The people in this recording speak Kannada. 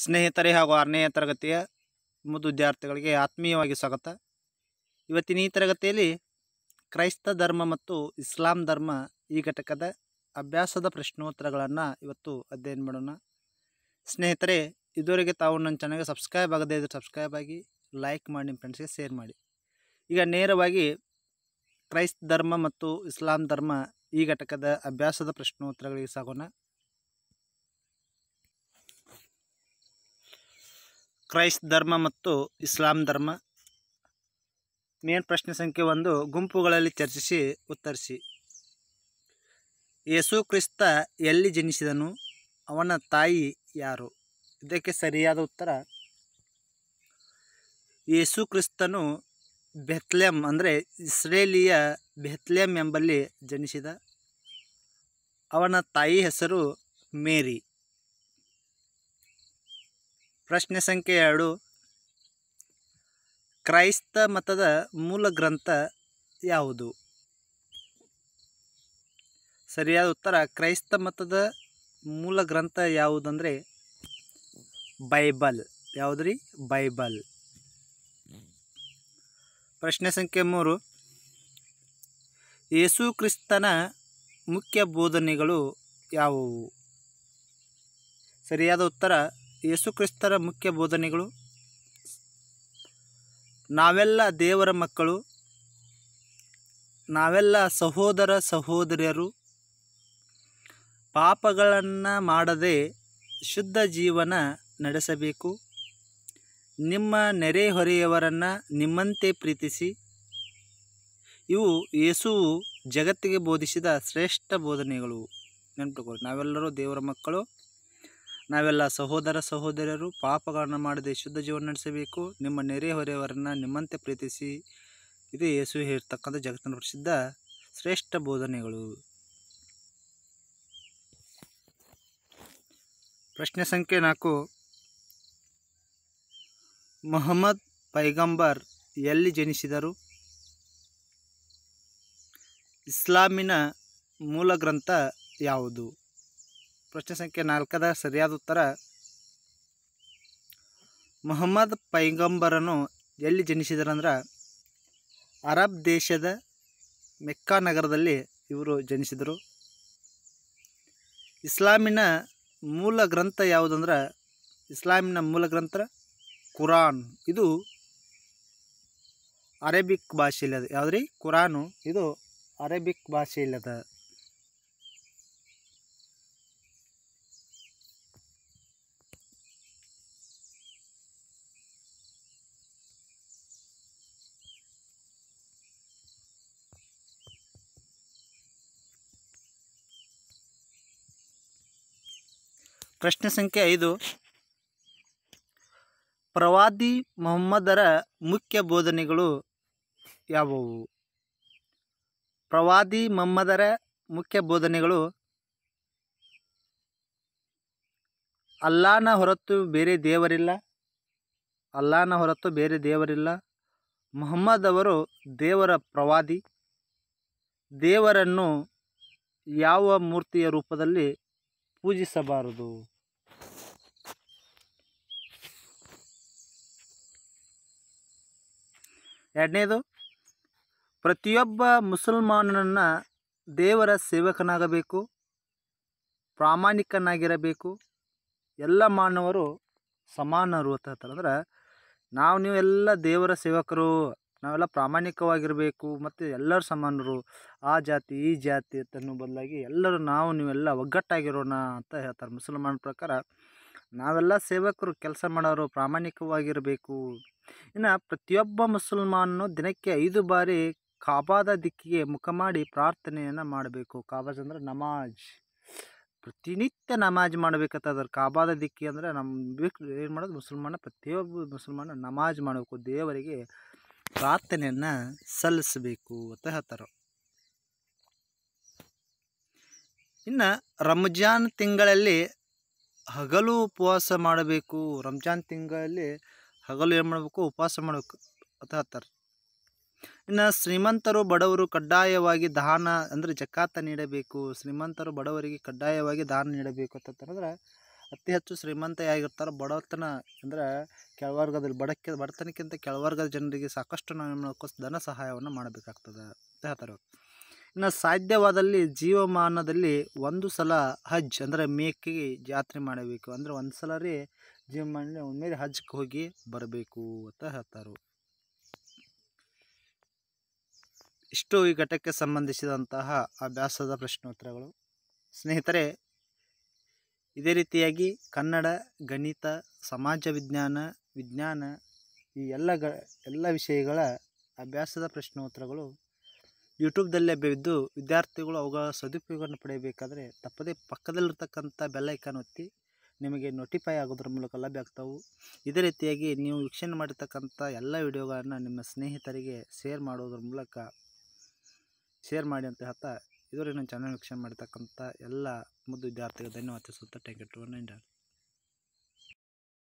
ಸ್ನೇಹಿತರೆ ಹಾಗೂ ಆರನೇ ತರಗತಿಯ ಮುದ್ದು ವಿದ್ಯಾರ್ಥಿಗಳಿಗೆ ಆತ್ಮೀಯವಾಗಿ ಸ್ವಾಗತ ಇವತ್ತಿನ ಈ ತರಗತಿಯಲ್ಲಿ ಕ್ರೈಸ್ತ ಧರ್ಮ ಮತ್ತು ಇಸ್ಲಾಂ ಧರ್ಮ ಈ ಘಟಕದ ಅಭ್ಯಾಸದ ಪ್ರಶ್ನೋತ್ತರಗಳನ್ನು ಇವತ್ತು ಅಧ್ಯಯನ ಮಾಡೋಣ ಸ್ನೇಹಿತರೆ ಇದುವರೆಗೆ ತಾವು ನನ್ನ ಚೆನ್ನಾಗಿ ಸಬ್ಸ್ಕ್ರೈಬ್ ಆಗದೇ ಇದ್ದರೆ ಸಬ್ಸ್ಕ್ರೈಬ್ ಆಗಿ ಲೈಕ್ ಮಾಡಿ ನಿಮ್ಮ ಫ್ರೆಂಡ್ಸ್ಗೆ ಶೇರ್ ಮಾಡಿ ಈಗ ನೇರವಾಗಿ ಕ್ರೈಸ್ತ ಧರ್ಮ ಮತ್ತು ಇಸ್ಲಾಂ ಧರ್ಮ ಈ ಘಟಕದ ಅಭ್ಯಾಸದ ಪ್ರಶ್ನೋತ್ತರಗಳಿಗೆ ಸಾಗೋಣ ಕ್ರೈಸ್ತ ಧರ್ಮ ಮತ್ತು ಇಸ್ಲಾಂ ಧರ್ಮ ಮೇನ್ ಪ್ರಶ್ನೆ ಸಂಖ್ಯೆ ಒಂದು ಗುಂಪುಗಳಲ್ಲಿ ಚರ್ಚಿಸಿ ಉತ್ತರಿಸಿ ಯೇಸು ಕ್ರಿಸ್ತ ಎಲ್ಲಿ ಜನಿಸಿದನು ಅವನ ತಾಯಿ ಯಾರು ಇದಕ್ಕೆ ಸರಿಯಾದ ಉತ್ತರ ಯೇಸು ಕ್ರಿಸ್ತನು ಬೆತ್ಲೆಮ್ ಅಂದರೆ ಇಸ್ರೇಲಿಯ ಬೆತ್ಲೆಮ್ ಎಂಬಲ್ಲಿ ಜನಿಸಿದ ಅವನ ತಾಯಿ ಹೆಸರು ಮೇರಿ ಪ್ರಶ್ನೆ ಸಂಖ್ಯೆ ಎರಡು ಕ್ರೈಸ್ತ ಮತದ ಮೂಲ ಗ್ರಂಥ ಯಾವುದು ಸರಿಯಾದ ಉತ್ತರ ಕ್ರೈಸ್ತ ಮತದ ಮೂಲ ಗ್ರಂಥ ಯಾವುದಂದರೆ ಬೈಬಲ್ ಯಾವುದ್ರಿ ಬೈಬಲ್ ಪ್ರಶ್ನೆ ಸಂಖ್ಯೆ ಮೂರು ಯೇಸು ಕ್ರಿಸ್ತನ ಮುಖ್ಯ ಬೋಧನೆಗಳು ಯಾವುವು ಸರಿಯಾದ ಉತ್ತರ ಯೇಸುಕ್ರಿಸ್ತರ ಮುಖ್ಯ ಬೋಧನೆಗಳು ನಾವೆಲ್ಲ ದೇವರ ಮಕ್ಕಳು ನಾವೆಲ್ಲ ಸಹೋದರ ಸಹೋದರಿಯರು ಪಾಪಗಳನ್ನು ಮಾಡದೆ ಶುದ್ಧ ಜೀವನ ನಡೆಸಬೇಕು ನಿಮ್ಮ ನೆರೆಹೊರೆಯವರನ್ನು ನಿಮ್ಮಂತೆ ಪ್ರೀತಿಸಿ ಇವು ಯೇಸುವು ಜಗತ್ತಿಗೆ ಬೋಧಿಸಿದ ಶ್ರೇಷ್ಠ ಬೋಧನೆಗಳು ನೆನಪಿಟ್ಕೊಳ್ಳಿ ನಾವೆಲ್ಲರೂ ದೇವರ ಮಕ್ಕಳು ನಾವೆಲ್ಲ ಸಹೋದರ ಸಹೋದರರು ಪಾಪಗಳನ್ನು ಮಾಡದೆ ಶುದ್ಧ ಜೀವನ ನಡೆಸಬೇಕು ನಿಮ್ಮ ನೆರೆಹೊರೆಯವರನ್ನು ನಿಮ್ಮಂತೆ ಪ್ರೀತಿಸಿ ಇದು ಯೇಸು ಹೇಳ್ತಕ್ಕಂಥ ಜಗತ್ತನ್ನು ಪ್ರಸಿದ್ಧ ಶ್ರೇಷ್ಠ ಬೋಧನೆಗಳು ಪ್ರಶ್ನೆ ಸಂಖ್ಯೆ ನಾಲ್ಕು ಮೊಹಮ್ಮದ್ ಪೈಗಂಬರ್ ಎಲ್ಲಿ ಜನಿಸಿದರು ಇಸ್ಲಾಮಿನ ಮೂಲ ಗ್ರಂಥ ಯಾವುದು ಪ್ರಶ್ನೆ ಸಂಖ್ಯೆ ನಾಲ್ಕದ ಸರಿಯಾದ ಉತ್ತರ ಮೊಹಮ್ಮದ್ ಪೈಗಂಬರನು ಎಲ್ಲಿ ಅಂದ್ರೆ ಅರಬ್ ದೇಶದ ಮೆಕ್ಕಾ ನಗರದಲ್ಲಿ ಇವರು ಜನಿಸಿದರು ಇಸ್ಲಾಮಿನ ಮೂಲ ಗ್ರಂಥ ಯಾವುದಂದ್ರೆ ಇಸ್ಲಾಮಿನ ಮೂಲ ಗ್ರಂಥ ಕುರಾನ್ ಇದು ಅರೇಬಿಕ್ ಭಾಷೆಯಲ್ಲಿ ಅದು ಯಾವುದ್ರಿ ಕುರಾನು ಇದು ಅರೇಬಿಕ್ ಭಾಷೆಯಲ್ಲಿ ಅದ ಪ್ರಶ್ನೆ ಸಂಖ್ಯೆ ಐದು ಪ್ರವಾದಿ ಮೊಹಮ್ಮದರ ಮುಖ್ಯ ಬೋಧನೆಗಳು ಯಾವುವು ಪ್ರವಾದಿ ಮೊಹಮ್ಮದರ ಮುಖ್ಯ ಬೋಧನೆಗಳು ಅಲ್ಲಾನ ಹೊರತು ಬೇರೆ ದೇವರಿಲ್ಲ ಅಲ್ಲಾನ ಹೊರತು ಬೇರೆ ದೇವರಿಲ್ಲ ಮೊಹಮ್ಮದ್ ಅವರು ದೇವರ ಪ್ರವಾದಿ ದೇವರನ್ನು ಯಾವ ಮೂರ್ತಿಯ ರೂಪದಲ್ಲಿ ಪೂಜಿಸಬಾರದು ಎರಡನೇದು ಪ್ರತಿಯೊಬ್ಬ ಮುಸಲ್ಮಾನನನ್ನು ದೇವರ ಸೇವಕನಾಗಬೇಕು ಪ್ರಾಮಾಣಿಕನಾಗಿರಬೇಕು ಎಲ್ಲ ಮಾನವರು ಸಮಾನರು ಅಂತ ಹೇಳ್ತಾರೆ ಅಂದ್ರೆ ನಾವು ನೀವು ಎಲ್ಲ ದೇವರ ಸೇವಕರು ನಾವೆಲ್ಲ ಪ್ರಾಮಾಣಿಕವಾಗಿರಬೇಕು ಮತ್ತು ಎಲ್ಲರೂ ಸಮಾನರು ಆ ಜಾತಿ ಈ ಜಾತಿ ಅಂತ ಬದಲಾಗಿ ಎಲ್ಲರೂ ನಾವು ನೀವೆಲ್ಲ ಒಗ್ಗಟ್ಟಾಗಿರೋಣ ಅಂತ ಹೇಳ್ತಾರೆ ಮುಸಲ್ಮಾನ ಪ್ರಕಾರ ನಾವೆಲ್ಲ ಸೇವಕರು ಕೆಲಸ ಮಾಡೋರು ಪ್ರಾಮಾಣಿಕವಾಗಿರಬೇಕು ಇನ್ನು ಪ್ರತಿಯೊಬ್ಬ ಮುಸಲ್ಮಾನನು ದಿನಕ್ಕೆ ಐದು ಬಾರಿ ಕಾಬಾದ ದಿಕ್ಕಿಗೆ ಮುಖ ಮಾಡಿ ಪ್ರಾರ್ಥನೆಯನ್ನು ಮಾಡಬೇಕು ಕಾಬಾಜ್ ಅಂದರೆ ನಮಾಜ್ ಪ್ರತಿನಿತ್ಯ ನಮಾಜ್ ಮಾಡ್ಬೇಕಂತಂದ್ರೆ ಕಾಬಾದ ದಿಕ್ಕಿ ಅಂದರೆ ನಮ್ಮ ಏನು ಮಾಡೋದು ಮುಸಲ್ಮಾನ ಪ್ರತಿಯೊಬ್ಬ ಮುಸಲ್ಮಾನ ನಮಾಜ್ ಮಾಡಬೇಕು ದೇವರಿಗೆ ಪ್ರಾರ್ಥನೆಯನ್ನು ಸಲ್ಲಿಸಬೇಕು ಅಂತ ಹೇಳ್ತಾರೆ ಇನ್ನು ರಂಜಾನ್ ತಿಂಗಳಲ್ಲಿ ಹಗಲು ಉಪವಾಸ ಮಾಡಬೇಕು ರಂಜಾನ್ ತಿಂಗಳಲ್ಲಿ ಹಗಲು ಏನು ಮಾಡಬೇಕು ಉಪವಾಸ ಮಾಡಬೇಕು ಅಂತ ಹೇಳ್ತಾರೆ ಇನ್ನು ಶ್ರೀಮಂತರು ಬಡವರು ಕಡ್ಡಾಯವಾಗಿ ದಾನ ಅಂದರೆ ಜಕಾತ ನೀಡಬೇಕು ಶ್ರೀಮಂತರು ಬಡವರಿಗೆ ಕಡ್ಡಾಯವಾಗಿ ದಾನ ನೀಡಬೇಕು ಅಂತ ಅಂದರೆ ಅತಿ ಹೆಚ್ಚು ಶ್ರೀಮಂತ ಆಗಿರ್ತಾರೆ ಬಡತನ ಅಂದರೆ ಕೆಳವರ್ಗದಲ್ಲಿ ಬಡಕ್ಕೆ ಬಡತನಕ್ಕಿಂತ ಕೆಳವರ್ಗದ ಜನರಿಗೆ ಸಾಕಷ್ಟು ನಾವು ಏನು ಮಾಡಬೇಕು ಧನ ಸಹಾಯವನ್ನು ಮಾಡಬೇಕಾಗ್ತದೆ ಅಂತ ಹೇಳ್ತಾರೆ ಇನ್ನು ಸಾಧ್ಯವಾದಲ್ಲಿ ಜೀವಮಾನದಲ್ಲಿ ಒಂದು ಸಲ ಹಜ್ ಅಂದರೆ ಮೇಕೆಗೆ ಯಾತ್ರೆ ಮಾಡಬೇಕು ಅಂದರೆ ಒಂದು ಸಲ ರೀ ಜೀವಮಾನ ಮೇಲೆ ಹಜ್ಗೆ ಹೋಗಿ ಬರಬೇಕು ಅಂತ ಹೇಳ್ತಾರೆ ಇಷ್ಟು ಈ ಘಟಕ್ಕೆ ಸಂಬಂಧಿಸಿದಂತಹ ಅಭ್ಯಾಸದ ಪ್ರಶ್ನೋತ್ತರಗಳು ಸ್ನೇಹಿತರೆ ಇದೇ ರೀತಿಯಾಗಿ ಕನ್ನಡ ಗಣಿತ ಸಮಾಜ ವಿಜ್ಞಾನ ವಿಜ್ಞಾನ ಈ ಎಲ್ಲ ಗ ಎಲ್ಲ ವಿಷಯಗಳ ಅಭ್ಯಾಸದ ಪ್ರಶ್ನೋತ್ತರಗಳು ಯೂಟ್ಯೂಬ್ದಲ್ಲಿ ಲಭ್ಯವಿದ್ದು ವಿದ್ಯಾರ್ಥಿಗಳು ಅವುಗಳ ಸದುಪಯೋಗವನ್ನು ಪಡೆಯಬೇಕಾದರೆ ತಪ್ಪದೇ ಪಕ್ಕದಲ್ಲಿರ್ತಕ್ಕಂಥ ಬೆಲ್ಲೈಕನ್ ಒತ್ತಿ ನಿಮಗೆ ನೋಟಿಫೈ ಆಗೋದ್ರ ಮೂಲಕ ಲಭ್ಯ ಆಗ್ತಾವೆ ಇದೇ ರೀತಿಯಾಗಿ ನೀವು ವೀಕ್ಷಣೆ ಮಾಡಿರ್ತಕ್ಕಂಥ ಎಲ್ಲ ವಿಡಿಯೋಗಳನ್ನು ನಿಮ್ಮ ಸ್ನೇಹಿತರಿಗೆ ಶೇರ್ ಮಾಡೋದ್ರ ಮೂಲಕ ಶೇರ್ ಮಾಡಿ ಅಂತ ಹೇಳ್ತಾ ಇದುವರೆಗೆ ನನ್ನ ಚಾನಲ್ ವೀಕ್ಷಣೆ ಮಾಡಿರ್ತಕ್ಕಂಥ ಎಲ್ಲ ಮುದ್ದು ವಿದ್ಯಾರ್ಥಿಗಳು ಧನ್ಯವಾದ ಸುತ್ತ ಟ್ಯಾಂಕ್ ಯು ಟು